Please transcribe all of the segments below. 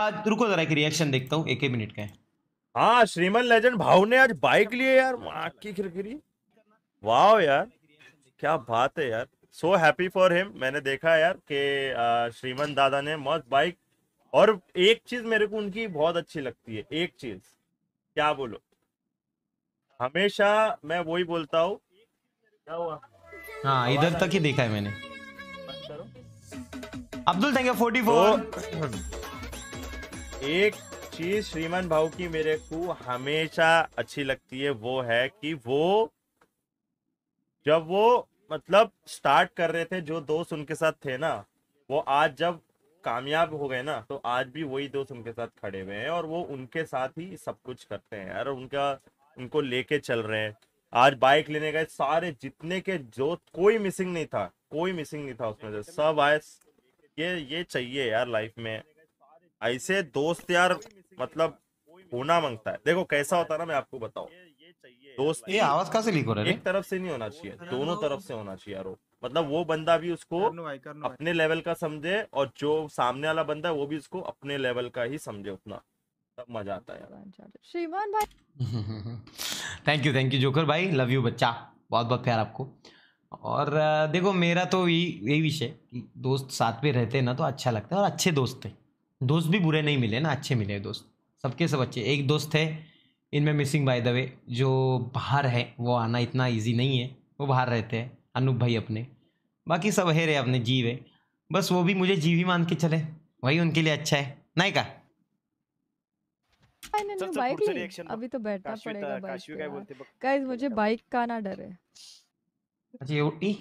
आज रुको जरा एक रिएक्शन देखता हूँ एक ही मिनट का हाँ श्रीमन लेजेंड भाव ने आज बाइक लिए यार की खिरखिरी वाह यार क्या बात है यार सो हैप्पी फॉर हिम मैंने देखा यार कि श्रीमन दादा ने मस्त बाइक और एक चीज मेरे को उनकी बहुत अच्छी लगती है एक चीज क्या बोलो हमेशा मैं वही बोलता हूँ क्या हुआ हाँ इधर तक ही देखा है मैंने Abdul thank you forty four एक चीज श्रीमान भाव की मेरे को हमेशा अच्छी लगती है वो है कि वो जब वो मतलब स्टार्ट कर रहे थे जो दोस्त उनके साथ थे ना वो आज जब कामयाब हो गए ना तो आज भी वही दोस्त उनके साथ खड़े हुए हैं और वो उनके साथ ही सब कुछ करते हैं यार उनका उनको लेके चल रहे हैं आज बाइक लेने गए सारे जितने के जो कोई मिसिंग नहीं था कोई मिसिंग नहीं था उसमें से सब आए ये ये चाहिए यार लाइफ में ऐसे दोस्त यार मतलब होना मांगता है देखो कैसा होता है ना मैं आपको बताऊ दोस्त ये आवाज कहाँ लीक हो रहा है एक तरफ से नहीं होना चाहिए दोनों तरफ से होना चाहिए यार मतलब वो बंदा भी उसको अपने लेवल का समझे और जो सामने वाला बंदा है वो भी उसको अपने लेवल का ही समझे उतना तब मजा आता है श्रीमान भाई thank you thank you joker भाई लव यू बच्चा बहुत बहुत प्यार आपको और देखो मेरा तो यही यही विषय दोस्त साथ में रहते हैं ना तो अच्छा लगता है और अच्छे दोस्त है दोस्त भी बुरे नहीं मिले ना अच्छे मिले दोस्त सबके सब अच्छे एक दोस्त है इनमें मिसिंग बाय द वे जो बाहर है वो आना इतना इजी नहीं है वो बाहर रहते हैं अनूप भाई अपने बाकी सब है रे अपने जीव है बस वो भी मुझे जीव ही मान के चले वही उनके लिए अच्छा है नहीं का बाइक अभी तो बैठना पड़ेगा गाइस मुझे बाइक का ना डर है अच्छा एवढी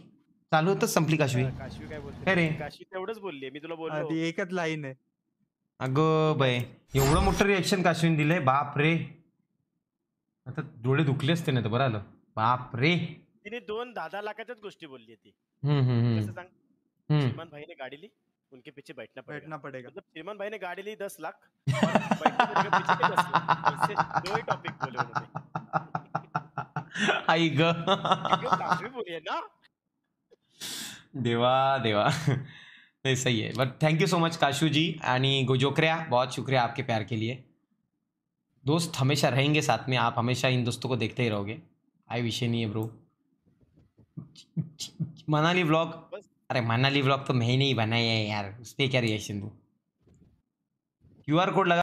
चालू होतं तो संपली काशवी काय रे काशवी तेवढंच बोलली मी तुला बोललो एकच लाईन है अगं बाय एवढं मोठं रिॲक्शन काशीन दिलंय बाप रे आता डोळे दुखले असते ना बरं आलं बाप रे तिने दोन दहा दहा लाखाच्याच गोष्टी बोलली होती हम्म सांग गाडी ली उनके पीछे बैठना पड़ेगा बैठना पड़ेगा मतलब श्रीमान भाई ने गाड़ी ली दस लाख आई ग ना देवा देवा नहीं सही है but thank you so much Kashu ji यानी गुजोक्रिया बहुत शुक्रिया आपके प्यार के लिए दोस्त हमेशा रहेंगे साथ में आप हमेशा इन दोस्तों को देखते ही रहोगे आई विषय नहीं है ब्रो मनाली ब्लॉग अरे मनाली ब्लॉग तो मैंने ही बनाया है यार उस पर क्या रिएक्शन दूँ क्यू आर कोड लगा